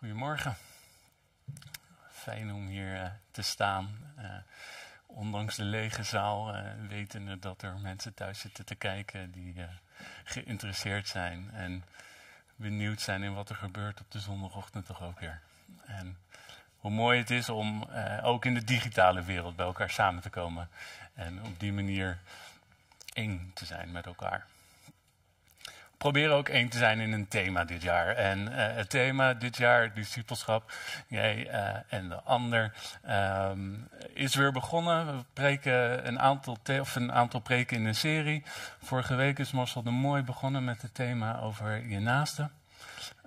Goedemorgen. Fijn om hier eh, te staan. Eh, ondanks de lege zaal eh, wetende dat er mensen thuis zitten te kijken die geïnteresseerd zijn en benieuwd zijn in wat er gebeurt op de zondagochtend toch ook weer. En hoe mooi het is om ook in de digitale wereld bij elkaar samen te komen en op die manier één te zijn met elkaar probeer ook één te zijn in een thema dit jaar. En eh, het thema dit jaar, discipelschap, jij eh, en de ander, ehm, is weer begonnen. We preken een aantal, of een aantal preken in een serie. Vorige week is Marcel de Mooi begonnen met het thema over je naaste.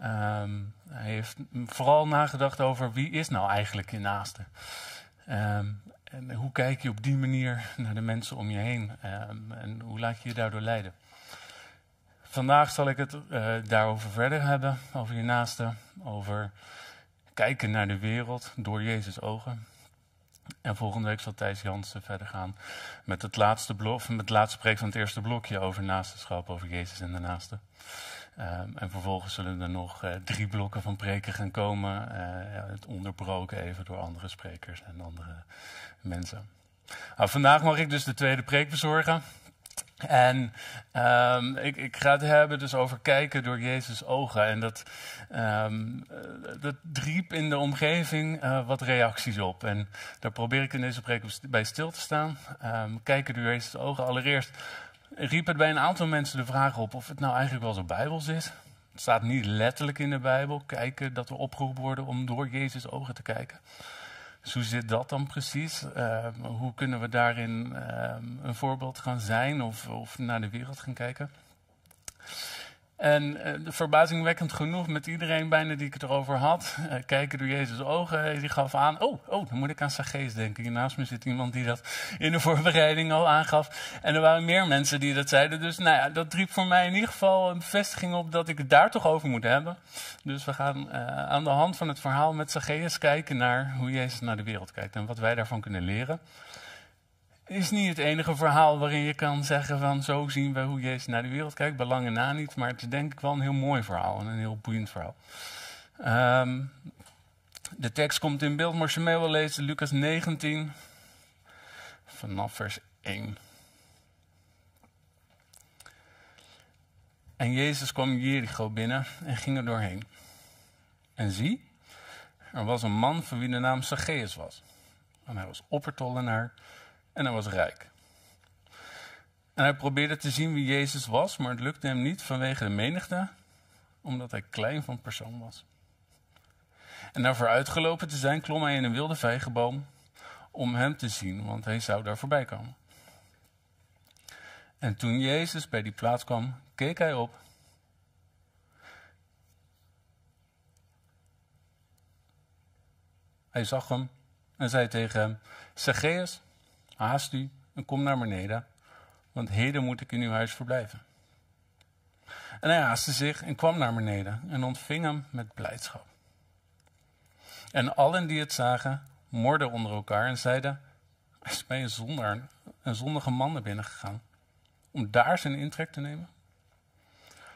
Ehm, hij heeft vooral nagedacht over wie is nou eigenlijk je naaste. Um, en hoe kijk je op die manier naar de mensen om je heen? en hoe laat je je daardoor leiden? Vandaag zal ik het eh, daarover verder hebben, over je naaste, over kijken naar de wereld door Jezus' ogen. En volgende week zal Thijs Jansen verder gaan met het laatste, blok, met het laatste preek van het eerste blokje over naastenschap, over Jezus en de naaste. Ehm, en vervolgens zullen er nog eh, drie blokken van preken gaan komen, eh, het onderbroken even door andere sprekers en andere mensen. Nou, vandaag mag ik dus de tweede preek bezorgen. En ehm, ik, ik, ga het hebben dus over kijken door Jezus' ogen. En dat, um, dat in de omgeving eh, wat reacties op. En daar probeer ik in deze preek bij stil te staan. Ehm, kijken door Jezus' ogen. Allereerst riep het bij een aantal mensen de vraag op of het nou eigenlijk wel zo Bijbel zit. Het staat niet letterlijk in de Bijbel. Kijken dat we opgeroepen worden om door Jezus' ogen te kijken. Dus hoe zit dat dan precies? Ehm, hoe kunnen we daarin ehm, een voorbeeld gaan zijn of, of naar de wereld gaan kijken? En uh, verbazingwekkend genoeg, met iedereen bijna die ik het erover had, eh, kijken door Jezus' ogen, eh, die gaf aan, oh, oh, dan moet ik aan Sagees denken. Hier naast me zit iemand die dat in de voorbereiding al aangaf. En er waren meer mensen die dat zeiden. Dus nou ja, dat riep voor mij in ieder geval een bevestiging op dat ik het daar toch over moet hebben. Dus we gaan aan de hand van het verhaal met Sagees kijken naar hoe Jezus naar de wereld kijkt en wat wij daarvan kunnen leren is niet het enige verhaal waarin je kan zeggen van zo zien we hoe Jezus naar de wereld kijkt. Belangen na niet, maar het is denk ik wel een heel mooi verhaal en een heel boeiend verhaal. Ehm, de tekst komt in beeld, maar als je mee wil lezen, Lucas 19, vanaf vers 1. En Jezus kwam Jericho binnen en ging er doorheen. En zie, er was een man van wie de naam Zacchaeus was. En hij was oppertollenaar en hij was rijk. En hij probeerde te zien wie Jezus was, maar het lukte hem niet vanwege de menigte, omdat hij klein van persoon was. En na vooruitgelopen te zijn, klom hij in een wilde vijgenboom om hem te zien, want hij zou daar voorbij komen. En toen Jezus bij die plaats kwam, keek hij op. Hij zag hem en zei tegen hem: Zacchaeus, Haast u en kom naar beneden, want heden moet ik in uw huis verblijven. En hij haastte zich en kwam naar beneden en ontving hem met blijdschap. En allen die het zagen, morden onder elkaar en zeiden: Hij is bij een zondige man naar binnen om daar zijn intrek te nemen.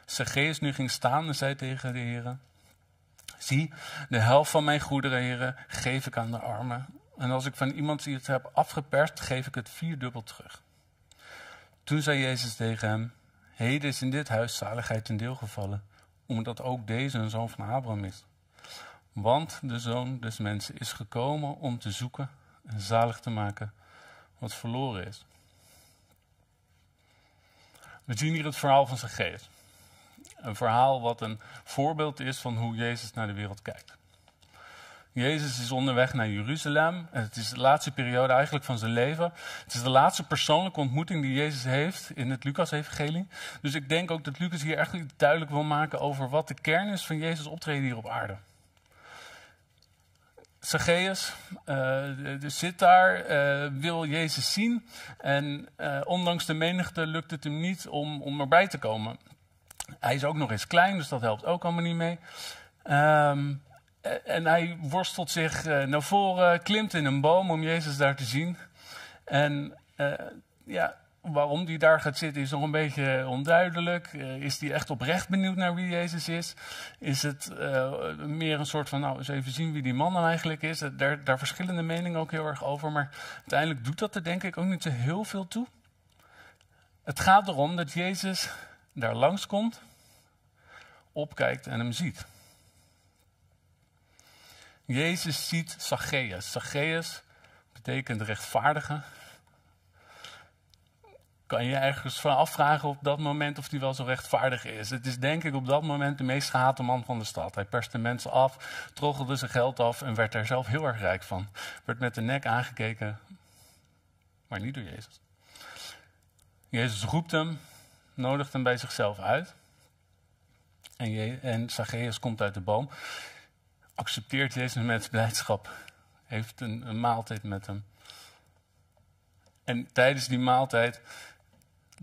Zegees nu ging staan en zei tegen de heren: Zie, de helft van mijn goederen, heren, geef ik aan de armen. En als ik van iemand iets heb afgeperst, geef ik het vierdubbel terug. Toen zei Jezus tegen hem: Heden is in dit huis zaligheid ten deel gevallen, omdat ook deze een zoon van Abraham is. Want de zoon des mensen is gekomen om te zoeken en zalig te maken wat verloren is. We zien hier het verhaal van Zacchaeus. Een verhaal wat een voorbeeld is van hoe Jezus naar de wereld kijkt. Jezus is onderweg naar Jeruzalem. Het is de laatste periode eigenlijk van zijn leven. Het is de laatste persoonlijke ontmoeting die Jezus heeft in het Lucas-evangelie. Dus ik denk ook dat Lucas hier echt duidelijk wil maken over wat de kern is van Jezus' optreden hier op aarde. Zacchaeus eh, zit daar, eh, wil Jezus zien. En eh, ondanks de menigte lukt het hem niet om, om erbij te komen. Hij is ook nog eens klein, dus dat helpt ook allemaal niet mee. Um, eh, en hij worstelt zich eh, naar voren, klimt in een boom om Jezus daar te zien. En eh, ja, waarom die daar gaat zitten is nog een beetje onduidelijk. is die echt oprecht benieuwd naar wie Jezus is? Is het meer een soort van, nou eens even zien wie die man nou eigenlijk is? Daar, daar verschillende meningen ook heel erg over. Maar uiteindelijk doet dat er denk ik ook niet zo heel veel toe. Het gaat erom dat Jezus daar langskomt, opkijkt en hem ziet. Jezus ziet Zacchaeus. Zacchaeus betekent rechtvaardige. Kan je ergens van afvragen op dat moment of hij wel zo rechtvaardig is. Het is denk ik op dat moment de meest gehate man van de stad. Hij perste mensen af, troggelde zijn geld af en werd daar zelf heel erg rijk van. Werd met de nek aangekeken, maar niet door Jezus. Jezus roept hem, nodigt hem bij zichzelf uit. En, en Zacchaeus komt uit de boom accepteert Jezus met blijdschap. Heeft een, een maaltijd met hem. En tijdens die maaltijd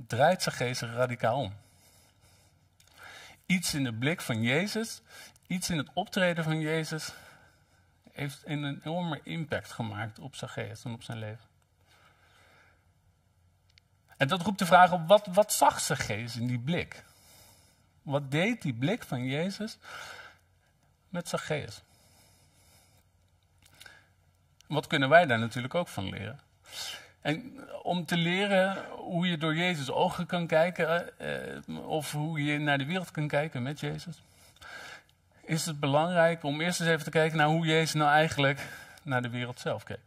draait Geest radicaal om. Iets in de blik van Jezus, iets in het optreden van Jezus, heeft een enorme impact gemaakt op geest en op zijn leven. En dat roept de vraag op, wat, wat zag geest in die blik? Wat deed die blik van Jezus met Zacchaeus. Wat kunnen wij daar natuurlijk ook van leren? En om te leren hoe je door Jezus ogen kan kijken, eh, of hoe je naar de wereld kan kijken met Jezus, is het belangrijk om eerst eens even te kijken naar hoe Jezus nou eigenlijk naar de wereld zelf keek.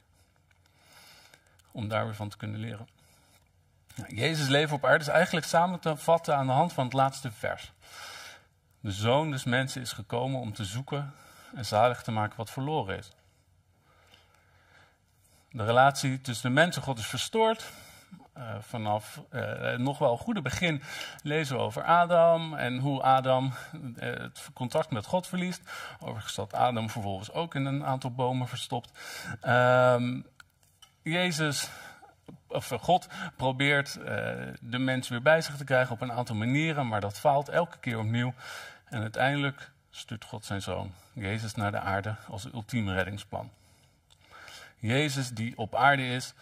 Om daar weer van te kunnen leren. Nou, Jezus leven op aarde is eigenlijk samen te vatten aan de hand van het laatste vers. De zoon des mensen is gekomen om te zoeken en zalig te maken wat verloren is. De relatie tussen de mensen en God is verstoord. Eh, vanaf uh, nog wel een goede begin lezen we over Adam en hoe Adam het contact met God verliest. Overigens staat Adam vervolgens ook in een aantal bomen verstopt. Ehm, Jezus of God probeert eh, de mens weer bij zich te krijgen op een aantal manieren, maar dat faalt elke keer opnieuw. En uiteindelijk stuurt God zijn zoon, Jezus, naar de aarde als ultieme reddingsplan. Jezus die op aarde is,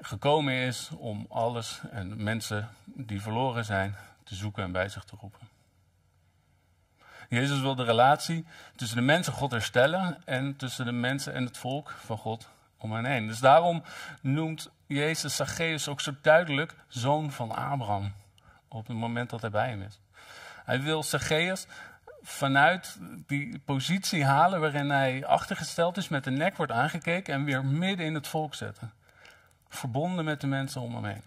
gekomen is om alles en mensen die verloren zijn te zoeken en bij zich te roepen. Jezus wil de relatie tussen de mensen God herstellen en tussen de mensen en het volk van God om hen heen. Dus daarom noemt Jezus Zacchaeus ook zo duidelijk zoon van Abraham. Op het moment dat hij bij hem is. Hij wil Zacchaeus vanuit die positie halen waarin hij achtergesteld is, met de nek wordt aangekeken en weer midden in het volk zetten. Verbonden met de mensen om hem heen.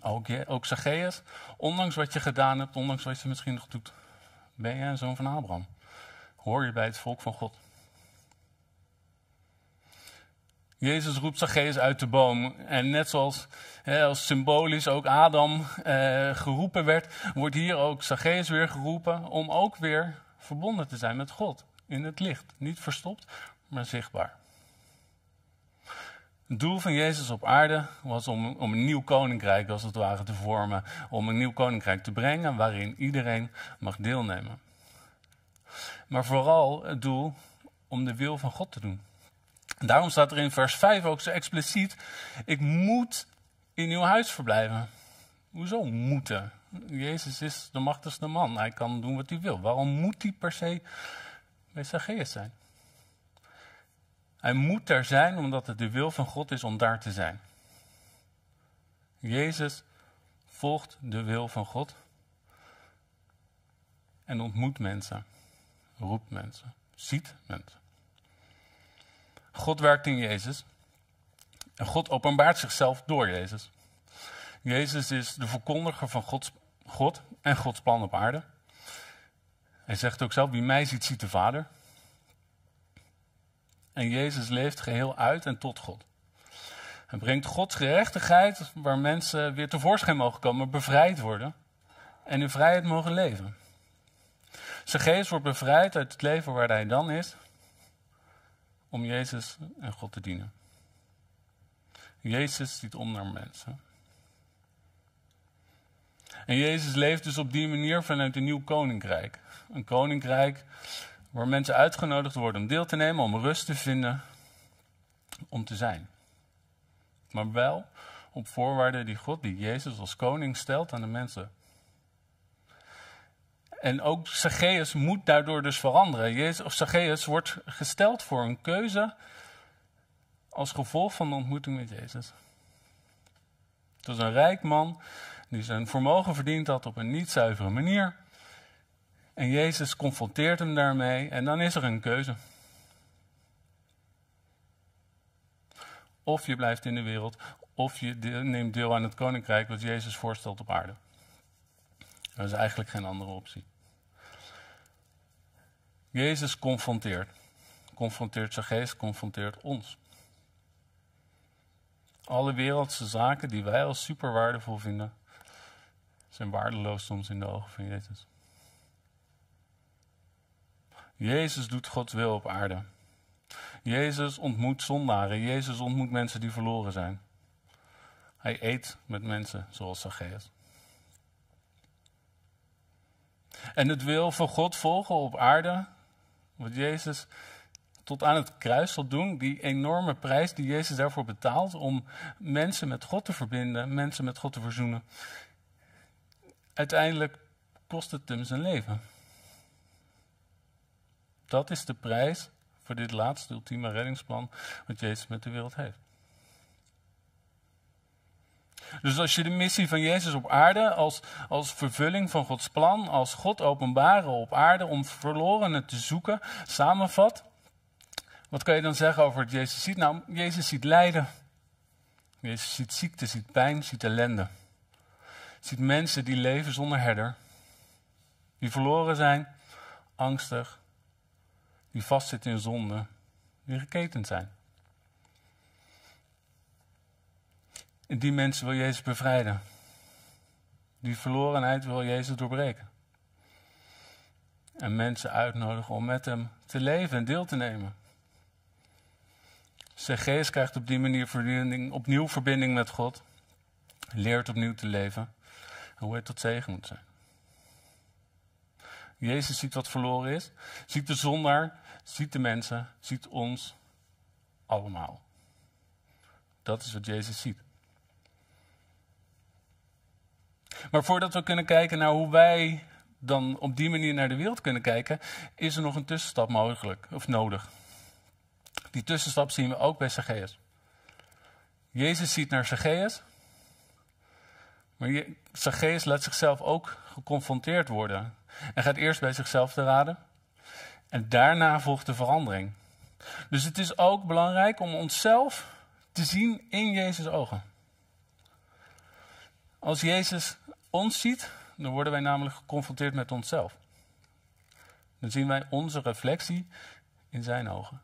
Ook, ook Zacchaeus, ondanks wat je gedaan hebt, ondanks wat je misschien nog doet, ben jij een zoon van Abraham. Hoor je bij het volk van God. Jezus roept Zacchaeus uit de boom. En net zoals hè, als symbolisch ook Adam eh, geroepen werd, wordt hier ook Zacchaeus weer geroepen om ook weer verbonden te zijn met God. In het licht. Niet verstopt, maar zichtbaar. Het doel van Jezus op aarde was om, om een nieuw koninkrijk, als het ware, te vormen. Om een nieuw koninkrijk te brengen waarin iedereen mag deelnemen. Maar vooral het doel om de wil van God te doen Daarom staat er in vers 5 ook zo expliciet: Ik moet in uw huis verblijven. Hoezo moeten? Jezus is de machtigste man. Hij kan doen wat hij wil. Waarom moet hij per se bij zijn? Hij moet daar zijn omdat het de wil van God is om daar te zijn. Jezus volgt de wil van God en ontmoet mensen, roept mensen, ziet mensen. God werkt in Jezus. En God openbaart zichzelf door Jezus. Jezus is de verkondiger van Gods, God en Gods plan op aarde. Hij zegt ook zelf, wie mij ziet, ziet de Vader. En Jezus leeft geheel uit en tot God. Hij brengt Gods gerechtigheid waar mensen weer tevoorschijn mogen komen, bevrijd worden en in vrijheid mogen leven. Zijn geest wordt bevrijd uit het leven waar hij dan is om Jezus en God te dienen. Jezus ziet om naar mensen. En Jezus leeft dus op die manier vanuit een nieuw koninkrijk. Een koninkrijk waar mensen uitgenodigd worden om deel te nemen, om rust te vinden, om te zijn. Maar wel op voorwaarden die God, die Jezus als koning stelt aan de mensen. En ook Zacchaeus moet daardoor dus veranderen. Jezus, of Zacchaeus wordt gesteld voor een keuze als gevolg van de ontmoeting met Jezus. Het was een rijk man die zijn vermogen verdiend had op een niet zuivere manier. En Jezus confronteert hem daarmee en dan is er een keuze. Of je blijft in de wereld, of je neemt deel aan het koninkrijk wat Jezus voorstelt op aarde. Er is eigenlijk geen andere optie. Jezus confronteert. Confronteert zijn geest, confronteert ons. Alle wereldse zaken die wij als super waardevol vinden, zijn waardeloos soms in de ogen van Jezus. Jezus doet Gods wil op aarde. Jezus ontmoet zondaren. Jezus ontmoet mensen die verloren zijn. Hij eet met mensen zoals Zacchaeus. en het wil van God volgen op aarde, wat Jezus tot aan het kruis zal doen, die enorme prijs die Jezus daarvoor betaalt om mensen met God te verbinden, mensen met God te verzoenen. Uiteindelijk kost het hem zijn leven. Dat is de prijs voor dit laatste ultieme reddingsplan wat Jezus met de wereld heeft. Dus als je de missie van Jezus op aarde als, als vervulling van Gods plan, als God openbaren op aarde om verlorenen te zoeken, samenvat, wat kan je dan zeggen over wat Jezus ziet? Nou, Jezus ziet lijden. Jezus ziet ziekte, ziet pijn, ziet ellende. Ziet mensen die leven zonder herder, die verloren zijn, angstig, die vastzitten in zonde, die geketend zijn. En die mensen wil Jezus bevrijden. Die verlorenheid wil Jezus doorbreken. En mensen uitnodigen om met hem te leven en deel te nemen. Zijn geest krijgt op die manier opnieuw verbinding met God. Leert opnieuw te leven. Hoe hij tot zegen moet zijn. Jezus ziet wat verloren is. Ziet de zondaar. Ziet de mensen. Ziet ons allemaal. Dat is wat Jezus ziet. Maar voordat we kunnen kijken naar hoe wij dan op die manier naar de wereld kunnen kijken, is er nog een tussenstap mogelijk of nodig. Die tussenstap zien we ook bij Zacchaeus. Jezus ziet naar Zacchaeus, maar Zacchaeus laat zichzelf ook geconfronteerd worden en gaat eerst bij zichzelf te raden en daarna volgt de verandering. Dus het is ook belangrijk om onszelf te zien in Jezus' ogen. Als Jezus ons ziet, dan worden wij namelijk geconfronteerd met onszelf. Dan zien wij onze reflectie in zijn ogen.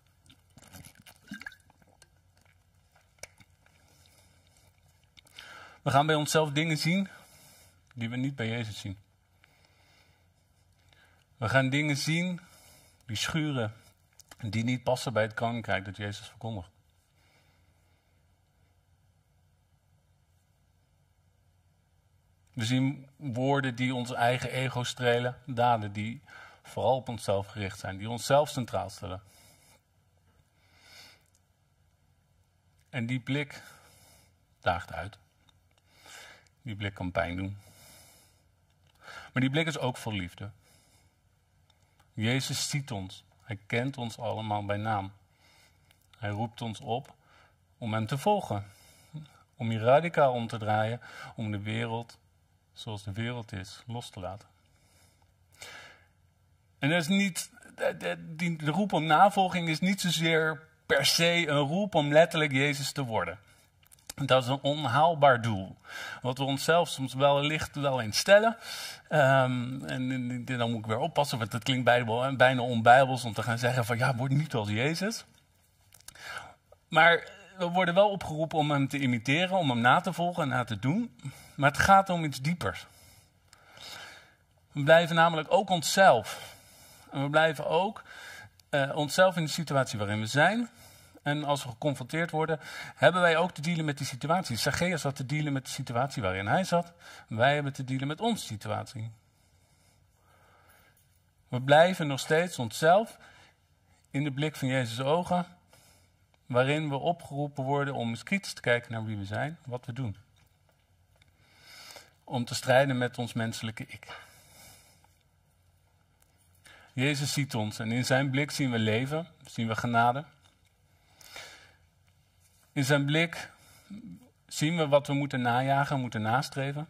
We gaan bij onszelf dingen zien die we niet bij Jezus zien. We gaan dingen zien die schuren, die niet passen bij het koninkrijk dat Jezus verkondigt. We zien woorden die ons eigen ego strelen, daden die vooral op onszelf gericht zijn, die onszelf centraal stellen. En die blik daagt uit. Die blik kan pijn doen. Maar die blik is ook voor liefde. Jezus ziet ons. Hij kent ons allemaal bij naam. Hij roept ons op om hem te volgen. Om je radicaal om te draaien, om de wereld zoals de wereld is, los te laten. En dat is niet, de roep om navolging is niet zozeer per se een roep om letterlijk Jezus te worden. Dat is een onhaalbaar doel. Wat we onszelf soms wellicht wel eens stellen. Um, en, en, dan moet ik weer oppassen, want dat klinkt bijbel, bijna onbijbels om te gaan zeggen van ja, word niet als Jezus. Maar we worden wel opgeroepen om hem te imiteren, om hem na te volgen en na te doen. Maar het gaat om iets diepers. We blijven namelijk ook onszelf. we blijven ook eh, onszelf in de situatie waarin we zijn. En als we geconfronteerd worden, hebben wij ook te dealen met die situatie. Zacchaeus had te dealen met de situatie waarin hij zat. Wij hebben te dealen met onze situatie. We blijven nog steeds onszelf in de blik van Jezus' ogen waarin we opgeroepen worden om eens kritisch te kijken naar wie we zijn, wat we doen. Om te strijden met ons menselijke ik. Jezus ziet ons en in zijn blik zien we leven, zien we genade. In zijn blik zien we wat we moeten najagen, moeten nastreven.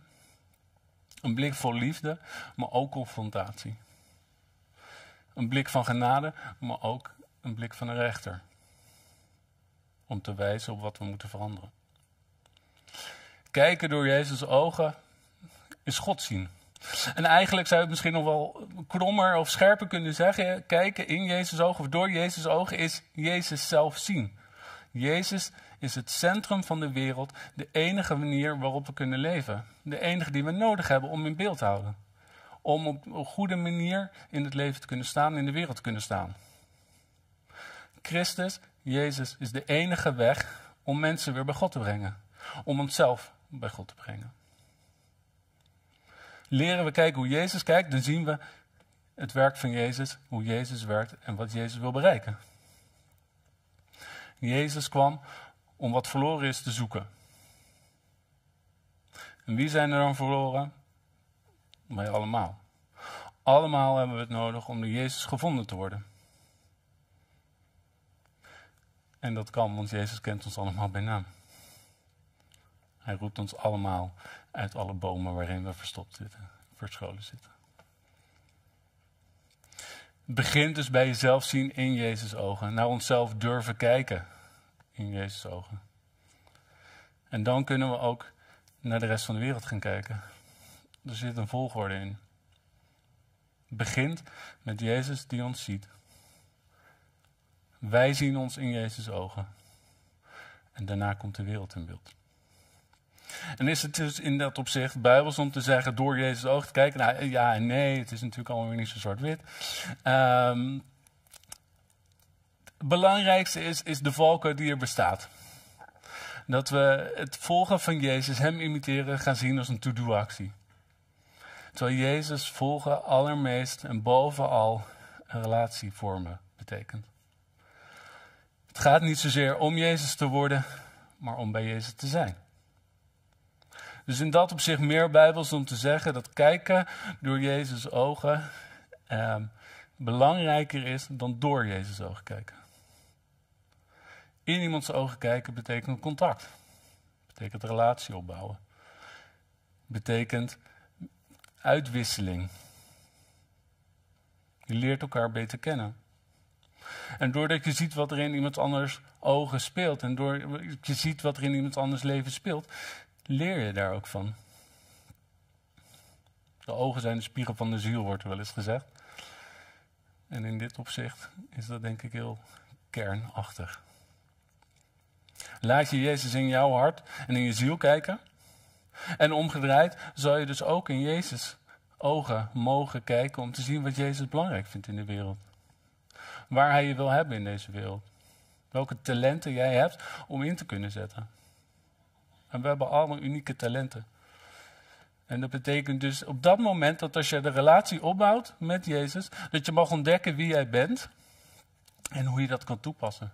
Een blik vol liefde, maar ook confrontatie. Een blik van genade, maar ook een blik van een rechter om te wijzen op wat we moeten veranderen. Kijken door Jezus' ogen is God zien. En eigenlijk zou je het misschien nog wel krommer of scherper kunnen zeggen. Kijken in Jezus' ogen of door Jezus' ogen is Jezus zelf zien. Jezus is het centrum van de wereld, de enige manier waarop we kunnen leven. De enige die we nodig hebben om in beeld te houden. Om op een goede manier in het leven te kunnen staan, in de wereld te kunnen staan. Christus Jezus is de enige weg om mensen weer bij God te brengen. Om onszelf bij God te brengen. Leren we kijken hoe Jezus kijkt, dan zien we het werk van Jezus, hoe Jezus werkt en wat Jezus wil bereiken. Jezus kwam om wat verloren is te zoeken. En wie zijn er dan verloren? Wij allemaal. Allemaal hebben we het nodig om door Jezus gevonden te worden. En dat kan, want Jezus kent ons allemaal bij naam. Hij roept ons allemaal uit alle bomen waarin we verstopt zitten, verscholen zitten. begint dus bij jezelf zien in Jezus' ogen. Naar onszelf durven kijken in Jezus' ogen. En dan kunnen we ook naar de rest van de wereld gaan kijken. Er zit een volgorde in. begint met Jezus die ons ziet. Wij zien ons in Jezus' ogen. En daarna komt de wereld in beeld. En is het dus in dat opzicht bijbels om te zeggen door Jezus' oog te kijken? Nou, ja en nee, het is natuurlijk allemaal weer niet zo zwart-wit. Ehm, het belangrijkste is, is de valkuil die er bestaat. Dat we het volgen van Jezus, hem imiteren, gaan zien als een to-do-actie. Terwijl Jezus volgen allermeest en bovenal een relatie vormen betekent. Het gaat niet zozeer om Jezus te worden, maar om bij Jezus te zijn. Dus in dat opzicht meer bijbels om te zeggen dat kijken door Jezus ogen ehm, belangrijker is dan door Jezus ogen kijken. In iemands ogen kijken betekent contact, betekent relatie opbouwen, betekent uitwisseling. Je leert elkaar beter kennen. En doordat je ziet wat er in iemand anders ogen speelt en doordat je ziet wat er in iemand anders leven speelt, leer je daar ook van. De ogen zijn de spiegel van de ziel, wordt er wel eens gezegd. En in dit opzicht is dat denk ik heel kernachtig. Laat je Jezus in jouw hart en in je ziel kijken. En omgedraaid zal je dus ook in Jezus ogen mogen kijken om te zien wat Jezus belangrijk vindt in de wereld waar hij je wil hebben in deze wereld. Welke talenten jij hebt om in te kunnen zetten. En we hebben allemaal unieke talenten. En dat betekent dus op dat moment dat als je de relatie opbouwt met Jezus, dat je mag ontdekken wie jij bent en hoe je dat kan toepassen.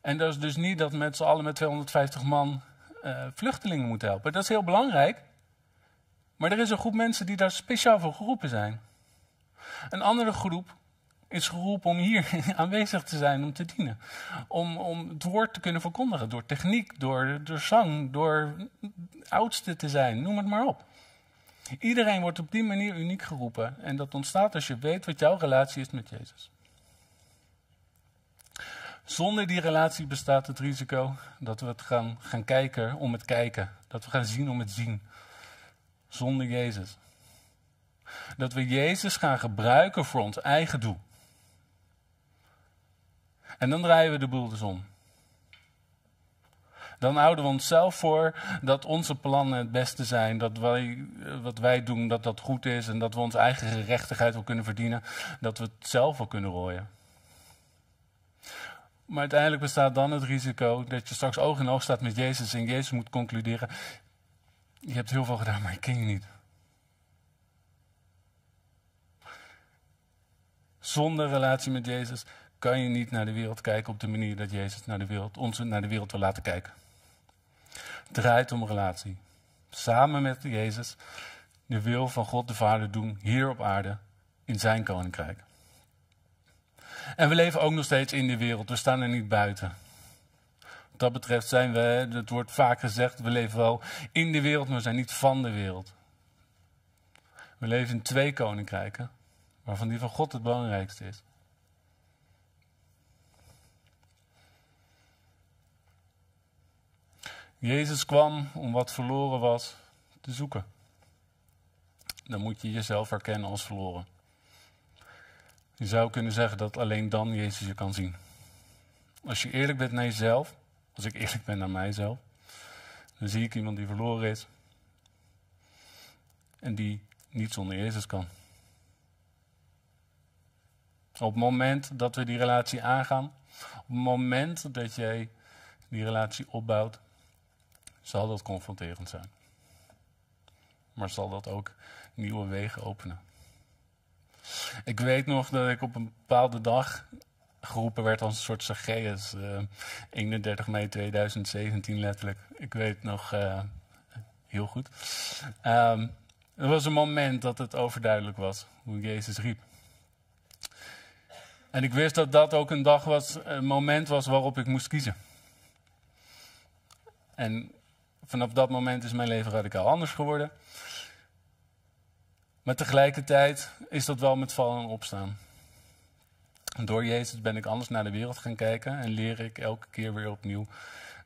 En dat is dus niet dat met z'n allen met 250 man eh, vluchtelingen moeten helpen. Dat is heel belangrijk. Maar er is een groep mensen die daar speciaal voor geroepen zijn. Een andere groep is geroepen om hier aanwezig te zijn, om te dienen. Om, om het woord te kunnen verkondigen door techniek, door, door zang, door oudste te zijn, noem het maar op. Iedereen wordt op die manier uniek geroepen en dat ontstaat als je weet wat jouw relatie is met Jezus. Zonder die relatie bestaat het risico dat we het gaan, gaan kijken om het kijken, dat we gaan zien om het zien. Zonder Jezus. Dat we Jezus gaan gebruiken voor ons eigen doel. En dan draaien we de boel dus om. Dan houden we onszelf voor dat onze plannen het beste zijn. Dat wij, wat wij doen, dat dat goed is. En dat we onze eigen gerechtigheid wel kunnen verdienen. Dat we het zelf wel kunnen rooien. Maar uiteindelijk bestaat dan het risico dat je straks oog in oog staat met Jezus. En Jezus moet concluderen: Je hebt heel veel gedaan, maar ik ken je niet. Zonder relatie met Jezus kan je niet naar de wereld kijken op de manier dat Jezus naar de wereld, ons naar de wereld wil laten kijken. Het draait om relatie. Samen met Jezus de wil van God de Vader doen hier op aarde in zijn koninkrijk. En we leven ook nog steeds in de wereld, we staan er niet buiten. Wat dat betreft zijn we, het wordt vaak gezegd, we leven wel in de wereld, maar we zijn niet van de wereld. We leven in twee koninkrijken, waarvan die van God het belangrijkste is. Jezus kwam om wat verloren was te zoeken. Dan moet je jezelf herkennen als verloren. Je zou kunnen zeggen dat alleen dan Jezus je kan zien. Als je eerlijk bent naar jezelf, als ik eerlijk ben naar mijzelf, dan zie ik iemand die verloren is en die niet zonder Jezus kan. Op het moment dat we die relatie aangaan, op het moment dat jij die relatie opbouwt, zal dat confronterend zijn. Maar zal dat ook nieuwe wegen openen. Ik weet nog dat ik op een bepaalde dag geroepen werd als een soort Zacchaeus. Uh, 31 mei 2017 letterlijk. Ik weet nog eh, heel goed. Um, er was een moment dat het overduidelijk was hoe Jezus riep. En ik wist dat dat ook een dag was, een moment was waarop ik moest kiezen. En Vanaf dat moment is mijn leven radicaal anders geworden. Maar tegelijkertijd is dat wel met vallen en opstaan. Door Jezus ben ik anders naar de wereld gaan kijken en leer ik elke keer weer opnieuw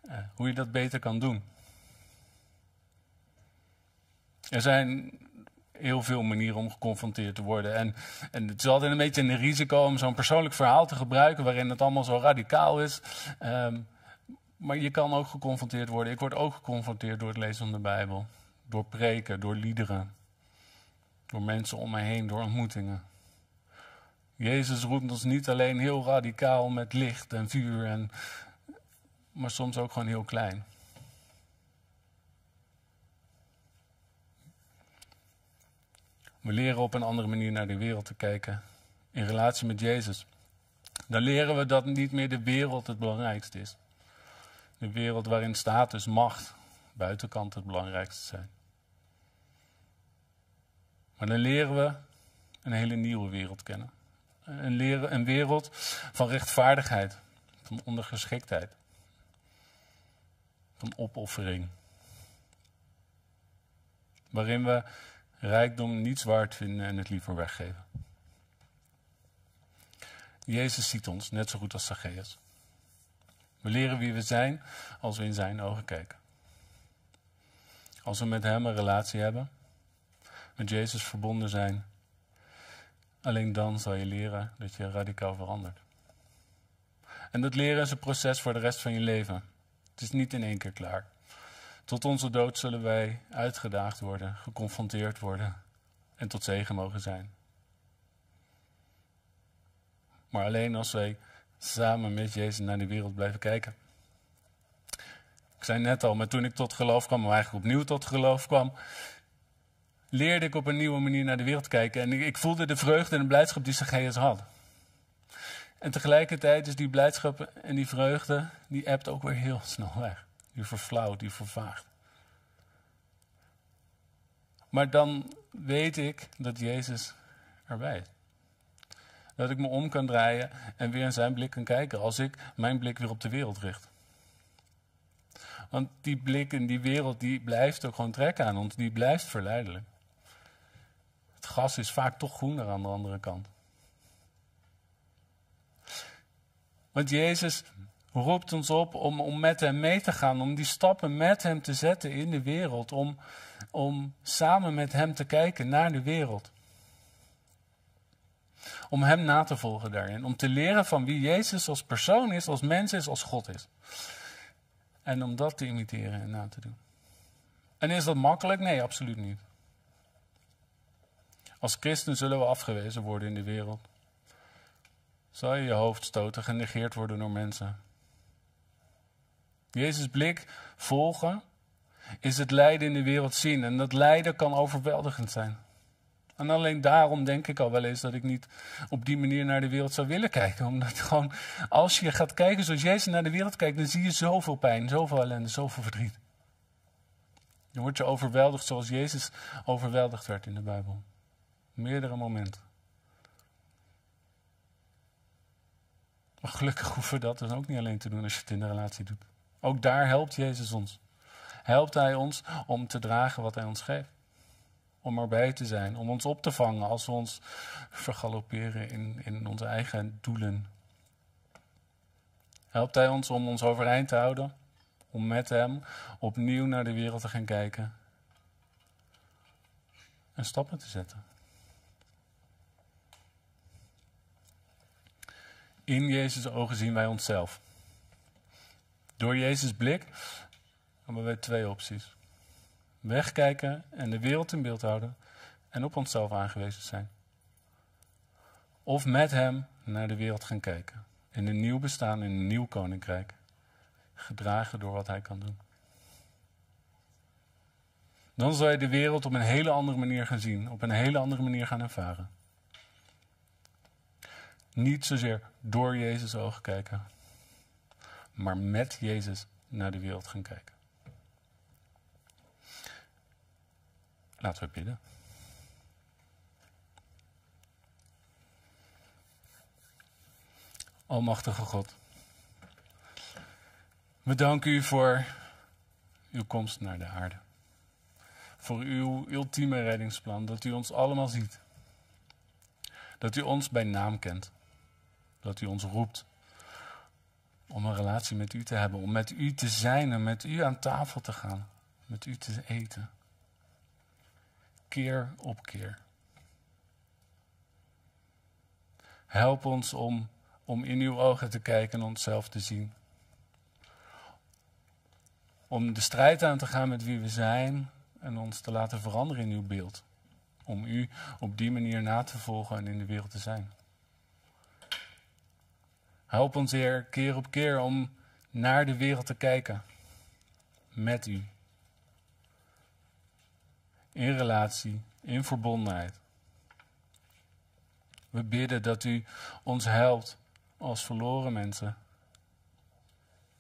eh, hoe je dat beter kan doen. Er zijn heel veel manieren om geconfronteerd te worden. En, en het is altijd een beetje een risico om zo'n persoonlijk verhaal te gebruiken waarin het allemaal zo radicaal is. Ehm, maar je kan ook geconfronteerd worden. Ik word ook geconfronteerd door het lezen van de Bijbel. Door preken, door liederen. Door mensen om mij heen, door ontmoetingen. Jezus roept ons niet alleen heel radicaal met licht en vuur, en, maar soms ook gewoon heel klein. We leren op een andere manier naar de wereld te kijken in relatie met Jezus. Dan leren we dat niet meer de wereld het belangrijkste is. Een wereld waarin status, macht, buitenkant het belangrijkste zijn. Maar dan leren we een hele nieuwe wereld kennen. Een, leren, een wereld van rechtvaardigheid, van ondergeschiktheid, van opoffering. Waarin we rijkdom niets waard vinden en het liever weggeven. Jezus ziet ons, net zo goed als Zacchaeus. We leren wie we zijn als we in zijn ogen kijken. Als we met Hem een relatie hebben, met Jezus verbonden zijn, alleen dan zal je leren dat je radicaal verandert. En dat leren is een proces voor de rest van je leven. Het is niet in één keer klaar. Tot onze dood zullen wij uitgedaagd worden, geconfronteerd worden en tot zegen mogen zijn. Maar alleen als wij samen met Jezus naar die wereld blijven kijken. Ik zei net al, maar toen ik tot geloof kwam, maar eigenlijk opnieuw tot geloof kwam, leerde ik op een nieuwe manier naar de wereld kijken. En ik, voelde de vreugde en de blijdschap die Zacchaeus had. En tegelijkertijd is die blijdschap en die vreugde, die ebt ook weer heel snel weg. Die vervlauwt, die vervaagt. Maar dan weet ik dat Jezus erbij is. Dat ik me om kan draaien en weer in zijn blik kan kijken als ik mijn blik weer op de wereld richt. Want die blik in die wereld die blijft ook gewoon trekken aan ons, die blijft verleidelijk. Het gras is vaak toch groener aan de andere kant. Want Jezus roept ons op om, om met Hem mee te gaan, om die stappen met Hem te zetten in de wereld, om, om samen met Hem te kijken naar de wereld om Hem na te volgen daarin. Om te leren van wie Jezus als persoon is, als mens is, als God is. En om dat te imiteren en na te doen. En is dat makkelijk? Nee, absoluut niet. Als christen zullen we afgewezen worden in de wereld. Zal je je hoofd stoten, genegeerd worden door mensen. Jezus' blik volgen is het lijden in de wereld zien. En dat lijden kan overweldigend zijn. En alleen daarom denk ik al wel eens dat ik niet op die manier naar de wereld zou willen kijken. Omdat gewoon, als je gaat kijken zoals Jezus naar de wereld kijkt, dan zie je zoveel pijn, zoveel ellende, zoveel verdriet. Dan word je overweldigd zoals Jezus overweldigd werd in de Bijbel. Meerdere momenten. Maar gelukkig hoeven we dat dus ook niet alleen te doen als je het in de relatie doet. Ook daar helpt Jezus ons. Helpt Hij ons om te dragen wat Hij ons geeft om erbij te zijn, om ons op te vangen als we ons vergalopperen in, in onze eigen doelen. Helpt Hij ons om ons overeind te houden, om met Hem opnieuw naar de wereld te gaan kijken en stappen te zetten. In Jezus' ogen zien wij onszelf. Door Jezus' blik hebben wij twee opties wegkijken en de wereld in beeld houden en op onszelf aangewezen zijn. Of met hem naar de wereld gaan kijken. In een nieuw bestaan, in een nieuw koninkrijk. Gedragen door wat hij kan doen. Dan zal je de wereld op een hele andere manier gaan zien, op een hele andere manier gaan ervaren. Niet zozeer door Jezus ogen kijken, maar met Jezus naar de wereld gaan kijken. Laten we bidden. Almachtige God, we danken u voor uw komst naar de aarde. Voor uw ultieme reddingsplan, dat u ons allemaal ziet. Dat u ons bij naam kent. Dat u ons roept om een relatie met u te hebben, om met u te zijn en met u aan tafel te gaan, met u te eten keer op keer. Help ons om, om in uw ogen te kijken en onszelf te zien. Om de strijd aan te gaan met wie we zijn en ons te laten veranderen in uw beeld. Om u op die manier na te volgen en in de wereld te zijn. Help ons, Heer, keer op keer om naar de wereld te kijken. Met u in relatie, in verbondenheid. We bidden dat u ons helpt als verloren mensen.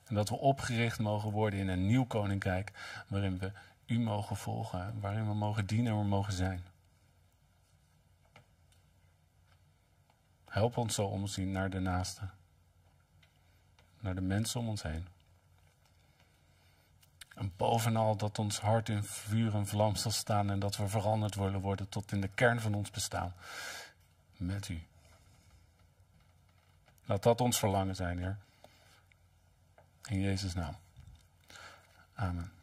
En dat we opgericht mogen worden in een nieuw koninkrijk waarin we u mogen volgen, waarin we mogen dienen en we mogen zijn. Help ons zo omzien naar de naaste, naar de mensen om ons heen. En bovenal dat ons hart in vuur en vlam zal staan en dat we veranderd willen worden tot in de kern van ons bestaan. Met u. Laat dat ons verlangen zijn, Heer. In Jezus' naam. Amen.